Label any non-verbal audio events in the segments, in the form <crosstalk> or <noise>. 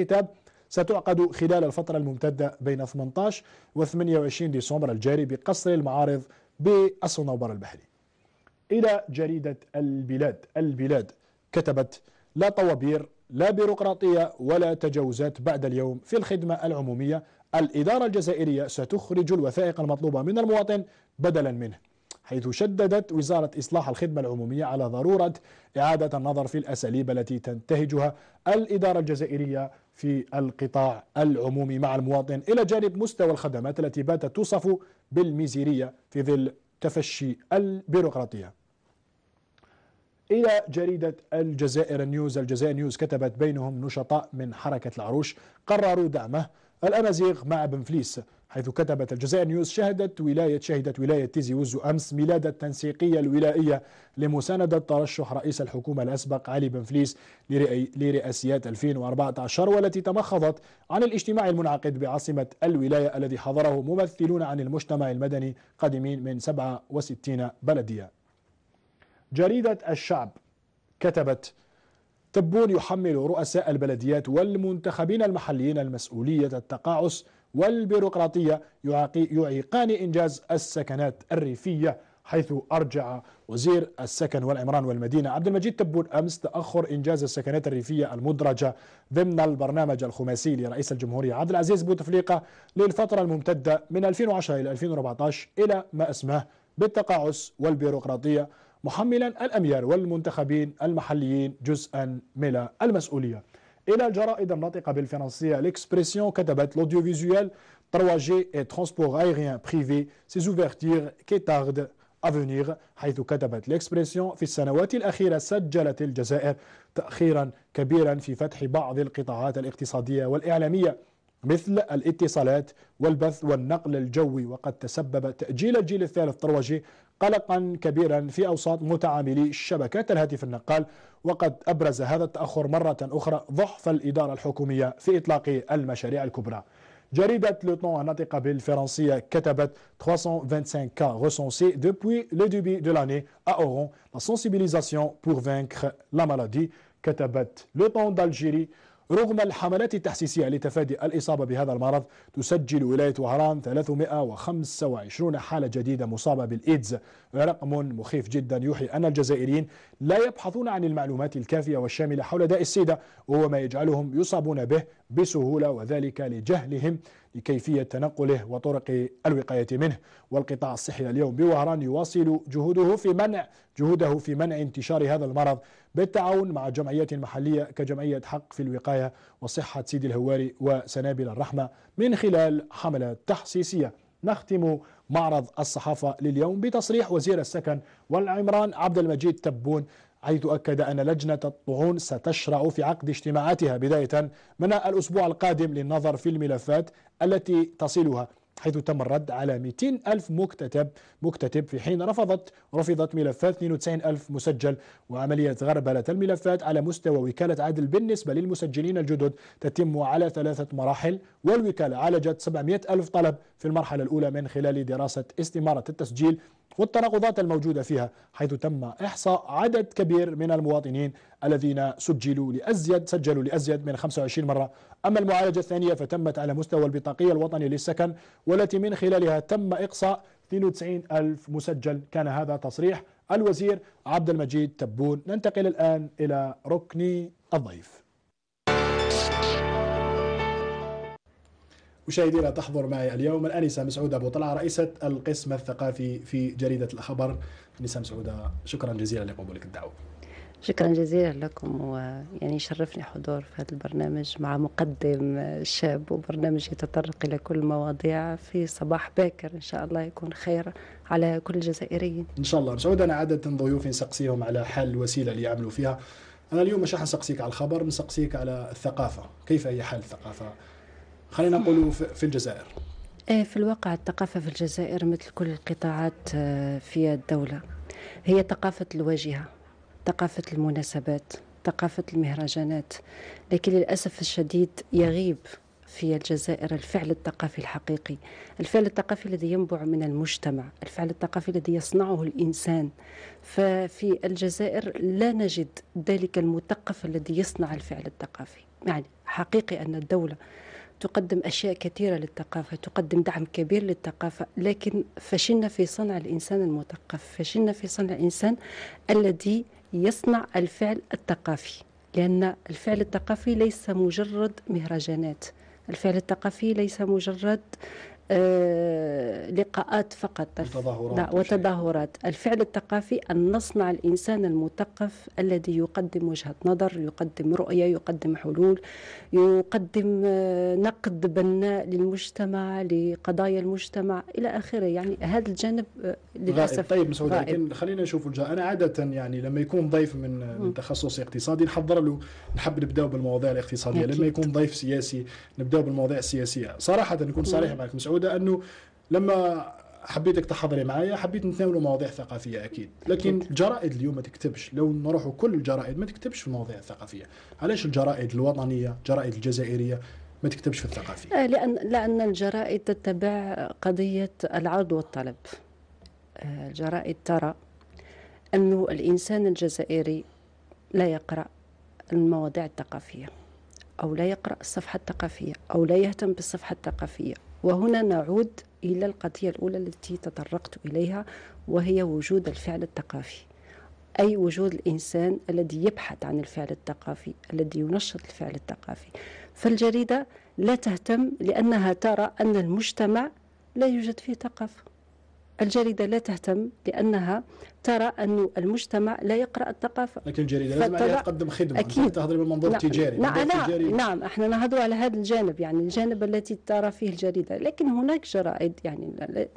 الكتاب ستعقد خلال الفترة الممتدة بين 18 و 28 ديسمبر الجاري بقصر المعارض بالصنوبر البحري إلى جريدة البلاد البلاد كتبت لا طوابير لا بيروقراطية ولا تجاوزات بعد اليوم في الخدمة العمومية الإدارة الجزائرية ستخرج الوثائق المطلوبة من المواطن بدلا منه حيث شددت وزارة إصلاح الخدمة العمومية على ضرورة إعادة النظر في الأساليب التي تنتهجها الإدارة الجزائرية في القطاع العمومي مع المواطن إلى جانب مستوى الخدمات التي باتت توصف بالميزيرية في ظل تفشي البيروقراطية إلى جريدة الجزائر نيوز الجزائر نيوز كتبت بينهم نشطاء من حركة العروش قرروا دعمه الأمازيغ مع بن فليس حيث كتبت الجزائر نيوز شهدت ولاية شهدت ولاية تيزي وزو أمس ميلاد التنسيقية الولائية لمساندة ترشح رئيس الحكومة الأسبق علي بن فليس لرئاسيات 2014 والتي تمخضت عن الاجتماع المنعقد بعاصمة الولاية الذي حضره ممثلون عن المجتمع المدني قادمين من 67 بلدية جريدة الشعب كتبت تبون يحمل رؤساء البلديات والمنتخبين المحليين المسؤولية التقاعس والبيروقراطية يعيقان إنجاز السكنات الريفية حيث أرجع وزير السكن والعمران والمدينة عبد المجيد تبون أمس تأخر إنجاز السكنات الريفية المدرجة ضمن البرنامج الخماسي لرئيس الجمهورية عبد العزيز بوتفليقة للفترة الممتدة من 2010 إلى 2014 إلى ما أسماه بالتقاعس والبيروقراطية محملا الأميال والمنتخبين المحليين جزءا من المسؤولية إلى الجرائد الناطقة بالفرنسية ليكسبريسيون كتبت لوديوفيزيوال 3G et transport aérien privé ces ouvertures qui tardent à venir حيث كتبت ليكسبريسيون في السنوات الأخيرة سجلت الجزائر تأخيرا كبيرا في فتح بعض القطاعات الاقتصادية والإعلامية مثل الاتصالات والبث والنقل الجوي وقد تسبب تأجيل الجيل الثالث 3G قلقا كبيرا في أوساط متعاملي شبكات الهاتف النقال وقد أبرز هذا التأخر مرة أخرى ضعف الإدارة الحكومية في إطلاق المشاريع الكبرى جريدة لوتون الناطقة بالفرنسية كتبت 325 كا ريسونسي دوبوي لو دوبي دو لاني اورون لا سونسيبيليزاسيون بور pour لا مالادي maladie كتبت لوتون دالجيري رغم الحملات التحسيسية لتفادي الإصابة بهذا المرض تسجل ولاية وهران 325 حالة جديدة مصابة بالإيدز رقم مخيف جدا يوحي أن الجزائريين لا يبحثون عن المعلومات الكافية والشاملة حول داء السيدة وهو ما يجعلهم يصابون به بسهولة وذلك لجهلهم لكيفية تنقله وطرق الوقاية منه والقطاع الصحي اليوم بوهران يواصل جهوده في منع جهوده في منع انتشار هذا المرض بالتعاون مع جمعيات محلية كجمعية حق في الوقاية وصحة سيدي الهواري وسنابل الرحمة من خلال حملات تحسيسية نختم معرض الصحافة لليوم بتصريح وزير السكن والعمران عبد المجيد تبون حيث أكد أن لجنة الطعون ستشرع في عقد اجتماعاتها بداية من الأسبوع القادم للنظر في الملفات التي تصلها حيث تم الرد على 200 ألف مكتتب مكتتب في حين رفضت رفضت ملفات 92 ألف مسجل وعملية غربلة الملفات على مستوى وكالة عدل بالنسبة للمسجلين الجدد تتم على ثلاثة مراحل والوكالة عالجت 700 ألف طلب في المرحلة الأولى من خلال دراسة استمارة التسجيل والتناقضات الموجودة فيها حيث تم إحصاء عدد كبير من المواطنين الذين سجلوا لأزيد سجلوا لأزيد من 25 مرة أما المعالجة الثانية فتمت على مستوى البطاقية الوطني للسكن والتي من خلالها تم إقصاء 92 ألف مسجل كان هذا تصريح الوزير عبد المجيد تبون ننتقل الآن إلى ركني الضيف مشاهدينا تحضر معي اليوم الأنسة مسعودة أبو طلعة رئيسة القسم الثقافي في جريدة الخبر انسه مسعودة شكرا جزيلا لقبولك الدعوة شكرا جزيلا لكم ويعني شرفني حضور في هذا البرنامج مع مقدم شاب وبرنامج يتطرق إلى كل المواضيع في صباح باكر إن شاء الله يكون خير على كل الجزائريين إن شاء الله مسعود أنا عادة ضيوفي نسقسيهم على حل وسيلة اللي يعملوا فيها أنا اليوم مش حنسقسيك على الخبر نسقسيك على الثقافة كيف هي حال الثقافة خلينا نقول في الجزائر إيه، في الواقع الثقافة في الجزائر مثل كل القطاعات آه، في الدولة هي ثقافة الواجهة ثقافة المناسبات ثقافة المهرجانات لكن للأسف الشديد يغيب في الجزائر الفعل الثقافي الحقيقي الفعل الثقافي الذي ينبع من المجتمع الفعل الثقافي الذي يصنعه الإنسان ففي الجزائر لا نجد ذلك المثقف الذي يصنع الفعل الثقافي يعني حقيقي أن الدولة تقدم أشياء كثيرة للثقافة تقدم دعم كبير للثقافة لكن فشلنا في صنع الإنسان المثقف فشلنا في صنع الإنسان الذي يصنع الفعل الثقافي لأن الفعل الثقافي ليس مجرد مهرجانات الفعل الثقافي ليس مجرد آه، لقاءات فقط وتظاهرات, وتظاهرات الفعل الثقافي أن نصنع الإنسان المثقف الذي يقدم وجهة نظر يقدم رؤية يقدم حلول يقدم آه، نقد بناء للمجتمع لقضايا المجتمع إلى آخره يعني هذا الجانب آه، للأسف طيب مسعود لكن خلينا نشوف الجانب أنا عادة يعني لما يكون ضيف من, من تخصص اقتصادي نحضر له نحب نبداو بالمواضيع الاقتصادية أكيد. لما يكون ضيف سياسي نبداو بالمواضيع السياسية صراحة نكون صريح معك مسعود هدى انه لما حبيتك تحضري معايا حبيت نتناولوا مواضيع ثقافيه اكيد لكن الجرائد اليوم ما تكتبش لو نروحوا كل الجرائد ما تكتبش في المواضيع الثقافيه علاش الجرائد الوطنيه الجرائد الجزائريه ما تكتبش في الثقافيه آه، لأن, لأن الجرائد تتبع قضية العرض والطلب آه، الجرائد ترى أنه الإنسان الجزائري لا يقرأ المواضيع الثقافية أو لا يقرأ الصفحة الثقافية أو لا يهتم بالصفحة الثقافية وهنا نعود إلى القضية الأولى التي تطرقت إليها وهي وجود الفعل الثقافي أي وجود الإنسان الذي يبحث عن الفعل الثقافي الذي ينشط الفعل الثقافي فالجريدة لا تهتم لأنها ترى أن المجتمع لا يوجد فيه ثقافة الجريدة لا تهتم لأنها ترى أن المجتمع لا يقرأ الثقافة لكن الجريدة لازم فالطبع... تقدم خدمة أكيد تهضري من نعم. منظور نعم. تجاري نعم نعم, نعم احنا نهضروا على هذا الجانب يعني الجانب التي ترى فيه الجريدة لكن هناك جرائد يعني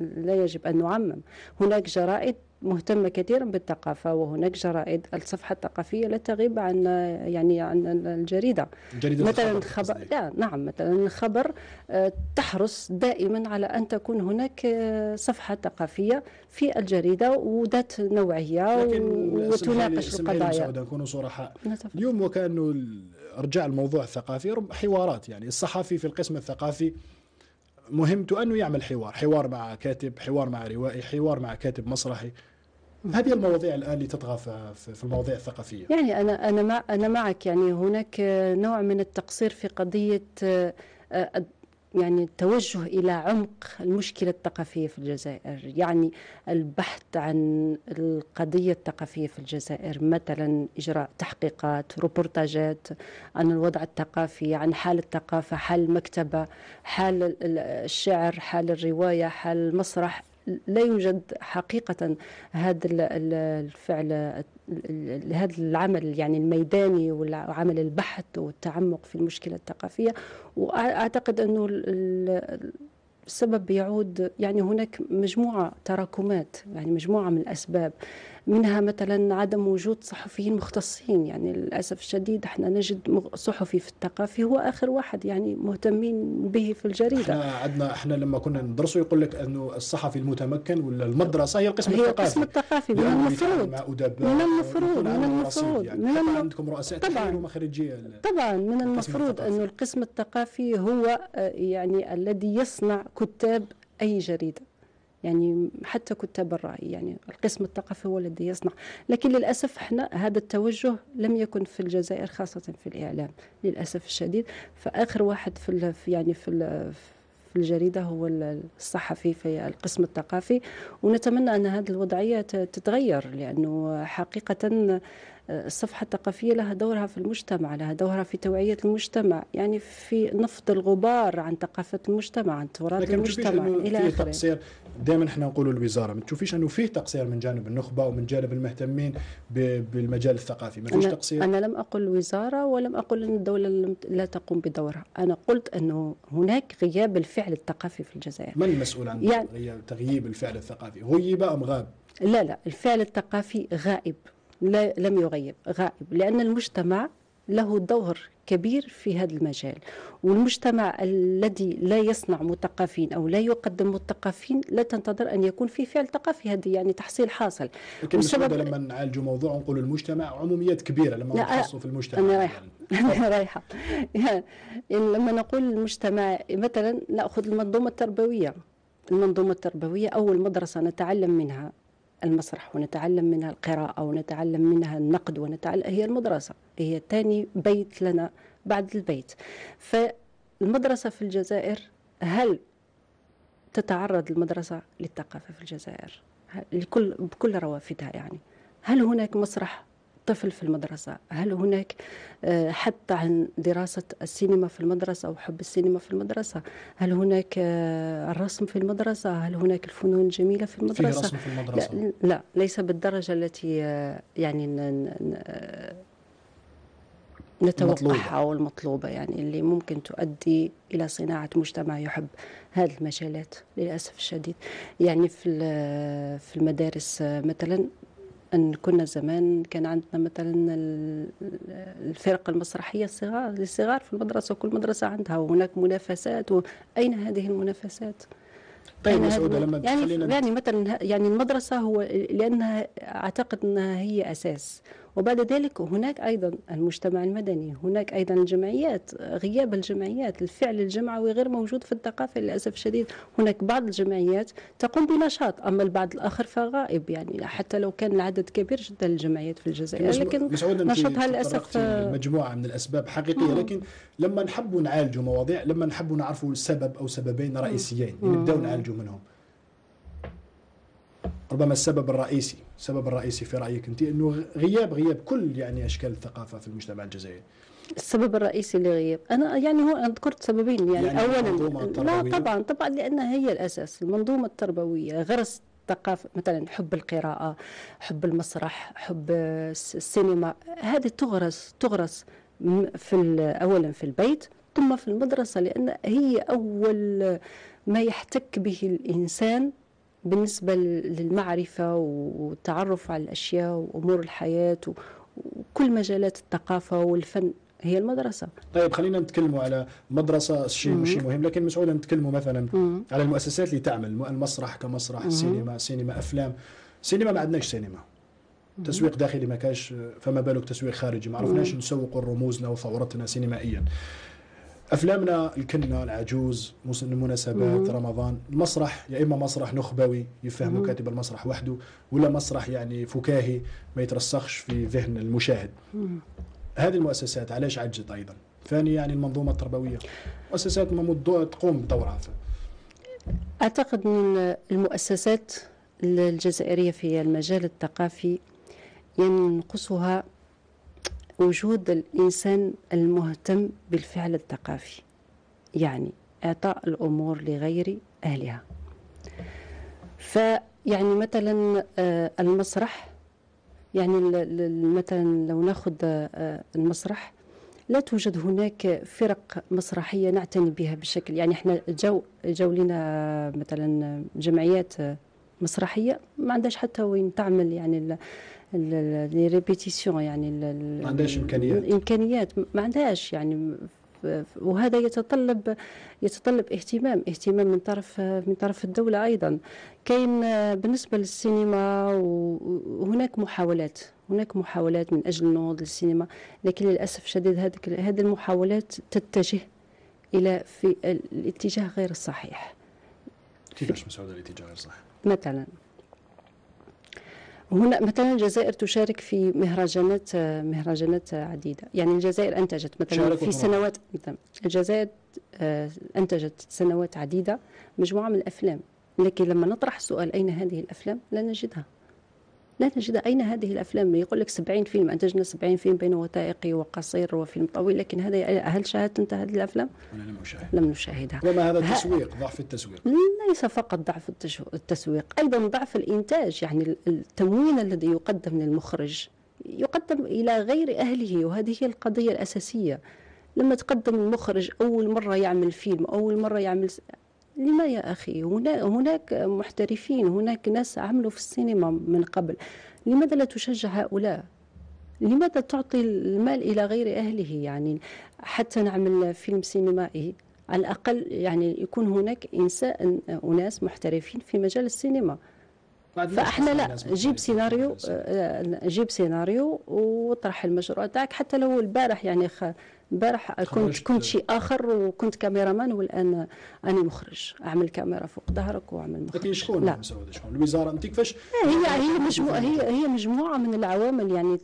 لا يجب أن نعمم هناك جرائد مهتمة كثيرا بالثقافة وهناك جرائد الصفحة الثقافية لا تغيب عن يعني عن الجريدة جريدة مثلا خبر لا نعم مثلا خبر آه، تحرص دائما على أن تكون هناك آه، صفحة ثقافية في الجريدة وذات نوعية وتناقش القضايا نكون صرحاء اليوم وكأنه أرجع الموضوع الثقافي حوارات يعني الصحفي في القسم الثقافي مهمته أنه يعمل حوار حوار مع كاتب حوار مع روائي حوار مع كاتب مسرحي هذه المواضيع الان اللي تطغى في المواضيع الثقافيه يعني انا انا مع انا معك يعني هناك نوع من التقصير في قضيه آه، يعني التوجه الى عمق المشكله الثقافيه في الجزائر يعني البحث عن القضيه الثقافيه في الجزائر مثلا اجراء تحقيقات روبورتاجات عن الوضع الثقافي عن حال الثقافه حال المكتبه حال الشعر حال الروايه حال المسرح لا يوجد حقيقة هذا الفعل هذا العمل يعني الميداني وعمل البحث والتعمق في المشكلة الثقافية وأعتقد أنه السبب يعود يعني هناك مجموعة تراكمات يعني مجموعة من الأسباب منها مثلا عدم وجود صحفيين مختصين يعني للأسف الشديد احنا نجد صحفي في الثقافي هو آخر واحد يعني مهتمين به في الجريدة احنا عندنا احنا لما كنا ندرسه يقول لك أنه الصحفي المتمكن ولا المدرسة هي القسم هي الثقافي القسم الثقافي من المفروض من المفروض من المفروض يعني من عندكم رؤساء طبعا ومخرجية طبعا من المفروض أنه القسم الثقافي هو آه، يعني الذي يصنع كتاب أي جريدة يعني حتى كتاب الرأي يعني القسم الثقافي هو الذي يصنع لكن للأسف احنا هذا التوجه لم يكن في الجزائر خاصة في الإعلام للأسف الشديد فآخر واحد في يعني في في الجريدة هو الصحفي في القسم الثقافي ونتمنى أن هذه الوضعية تتغير لأنه حقيقة الصفحة الثقافية لها دورها في المجتمع لها دورها في توعية المجتمع يعني في نفض الغبار عن ثقافة المجتمع عن تراث المجتمع إلى آخره تقصير دائما احنا نقول الوزارة ما تشوفيش أنه فيه تقصير من جانب النخبة ومن جانب المهتمين بالمجال الثقافي ما فيش تقصير أنا لم أقل الوزارة ولم أقل أن الدولة لا تقوم بدورها أنا قلت أنه هناك غياب الفعل الثقافي في الجزائر من المسؤول عن يعني تغييب الفعل الثقافي غيب أم غاب لا لا الفعل الثقافي غائب لا لم يغيب غائب لأن المجتمع له دور كبير في هذا المجال والمجتمع الذي لا يصنع مثقفين او لا يقدم مثقفين لا تنتظر ان يكون في فعل ثقافي هذه يعني تحصيل حاصل والسبب لما نعالج موضوع نقول المجتمع عموميات كبيره لما نخصوا في المجتمع انا رايحه <laughs> انا رايحه يعني <laughs> لما نقول المجتمع مثلا ناخذ المنظومه التربويه المنظومة التربوية أول مدرسة نتعلم منها المسرح ونتعلم منها القراءة ونتعلم منها النقد ونتعلم هي المدرسة هي ثاني بيت لنا بعد البيت فالمدرسة في الجزائر هل تتعرض المدرسة للثقافة في الجزائر لكل بكل روافدها يعني هل هناك مسرح الطفل في المدرسة هل هناك آه، حتى عن دراسة السينما في المدرسة أو حب السينما في المدرسة هل هناك آه، الرسم في المدرسة هل هناك الفنون الجميلة في المدرسة, رسم في المدرسة؟ لا, لا ليس بالدرجة التي آه، يعني نتوقعها أو المطلوبة يعني اللي ممكن تؤدي إلى صناعة مجتمع يحب هذه المجالات للأسف الشديد يعني في في المدارس مثلا ان كنا زمان كان عندنا مثلا الفرق المسرحيه الصغار للصغار في المدرسه وكل مدرسه عندها وهناك منافسات اين هذه المنافسات؟ طيب مسعوده لما يعني يعني مثلا يعني المدرسه هو لانها اعتقد انها هي اساس وبعد ذلك هناك أيضا المجتمع المدني هناك أيضا الجمعيات غياب الجمعيات الفعل الجمعوي غير موجود في الثقافة للأسف الشديد هناك بعض الجمعيات تقوم بنشاط أما البعض الآخر فغائب يعني حتى لو كان العدد كبير جدا للجمعيات في الجزائر لكن نشاطها للأسف مجموعة من الأسباب حقيقية لكن لما نحبوا نعالجوا مواضيع لما نحبوا نعرفوا السبب أو سببين رئيسيين نبداو نعالجوا منهم ربما السبب الرئيسي السبب الرئيسي في رايك انت انه غياب غياب كل يعني اشكال الثقافه في المجتمع الجزائري السبب الرئيسي لغياب انا يعني هو ذكرت سببين يعني, يعني اولا لا طبعا طبعا لانها هي الاساس المنظومه التربويه غرس ثقافة مثلا حب القراءة حب المسرح حب السينما هذه تغرس تغرس في أولا في البيت ثم في المدرسة لأن هي أول ما يحتك به الإنسان بالنسبة للمعرفة والتعرف على الأشياء وأمور الحياة وكل مجالات الثقافة والفن هي المدرسة طيب خلينا نتكلموا على مدرسة شيء مش مهم لكن مسؤولة نتكلموا مثلا مم. على المؤسسات اللي تعمل المسرح كمسرح مم. سينما سينما أفلام سينما ما عندناش سينما تسويق داخلي ما كانش فما بالك تسويق خارجي ما عرفناش نسوقوا رموزنا وثورتنا سينمائيا افلامنا الكنا العجوز المناسبات رمضان المسرح يا اما مسرح نخبوي يفهمه كاتب المسرح وحده ولا مسرح يعني فكاهي ما يترسخش في ذهن المشاهد هذه المؤسسات علاش عجزت ايضا ثاني يعني المنظومه التربويه مؤسسات تقوم بدورها اعتقد ان المؤسسات الجزائريه في المجال الثقافي ينقصها يعني وجود الإنسان المهتم بالفعل الثقافي يعني إعطاء الأمور لغير أهلها فيعني مثلا آه، المسرح يعني مثلا لو ناخذ آه، المسرح لا توجد هناك فرق مسرحيه نعتني بها بشكل يعني احنا جو جو لنا مثلا جمعيات مسرحيه ما عندهاش حتى وين تعمل يعني لي ريبيتيسيون يعني ما عندهاش امكانيات امكانيات ما عندهاش يعني وهذا يتطلب يتطلب اهتمام اهتمام من طرف من طرف الدولة أيضا كاين بالنسبة للسينما وهناك محاولات هناك محاولات من أجل النهوض للسينما لكن للأسف الشديد هذه المحاولات تتجه إلى في الاتجاه غير الصحيح كيفاش مسعوده لاتجاه غير صحي؟ مثلا هنا مثلا الجزائر تشارك في مهرجانات مهرجانات عديده يعني الجزائر انتجت مثلا في سنوات مثلا نعم. الجزائر آه، انتجت سنوات عديده مجموعه من الافلام لكن لما نطرح سؤال اين هذه الافلام لا نجدها لا تجد أين هذه الأفلام يقول لك 70 فيلم أنتجنا 70 فيلم بين وثائقي وقصير وفيلم طويل لكن هذا هل شاهدت أنت هذه الأفلام؟ أنا لم أشاهدها لم نشاهدها وما هذا التسويق ضعف التسويق ليس فقط ضعف التسويق أيضا ضعف الإنتاج يعني التموين الذي يقدم للمخرج يقدم إلى غير أهله وهذه هي القضية الأساسية لما تقدم المخرج أول مرة يعمل فيلم أول مرة يعمل لما يا أخي هناك محترفين هناك ناس عملوا في السينما من قبل لماذا لا تشجع هؤلاء لماذا تعطي المال إلى غير أهله يعني حتى نعمل فيلم سينمائي على الأقل يعني يكون هناك إنسان أناس محترفين في مجال السينما فاحنا لا جيب سيناريو آه، جيب سيناريو واطرح المشروع تاعك حتى لو البارح يعني البارح كنت كنت شيء اخر وكنت كاميرامان والان انا مخرج اعمل كاميرا فوق ظهرك واعمل مخرج لكن شكون لا شكون الوزاره انت كيفاش هي هي مجموعه هي هي مجموعه من العوامل يعني